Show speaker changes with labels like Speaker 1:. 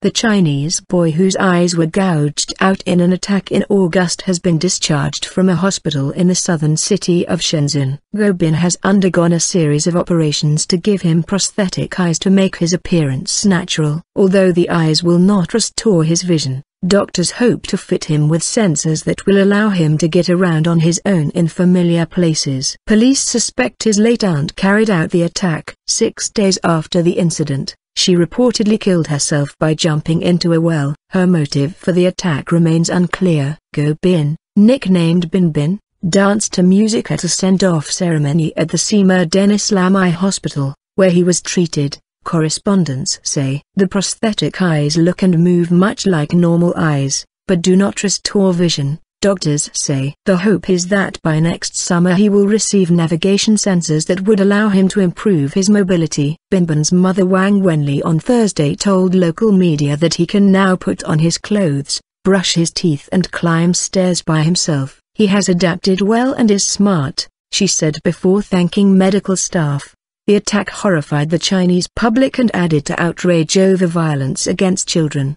Speaker 1: The Chinese boy whose eyes were gouged out in an attack in August has been discharged from a hospital in the southern city of Shenzhen. Gobin has undergone a series of operations to give him prosthetic eyes to make his appearance natural. Although the eyes will not restore his vision, doctors hope to fit him with sensors that will allow him to get around on his own in familiar places. Police suspect his late aunt carried out the attack. Six days after the incident, she reportedly killed herself by jumping into a well. Her motive for the attack remains unclear. Go Bin, nicknamed Bin Bin, danced to music at a send-off ceremony at the Seema Dennis Lamai Hospital, where he was treated. Correspondents say the prosthetic eyes look and move much like normal eyes, but do not restore vision. Doctors say the hope is that by next summer he will receive navigation sensors that would allow him to improve his mobility. Binbin's mother Wang Wenli on Thursday told local media that he can now put on his clothes, brush his teeth and climb stairs by himself. He has adapted well and is smart, she said before thanking medical staff. The attack horrified the Chinese public and added to outrage over violence against children.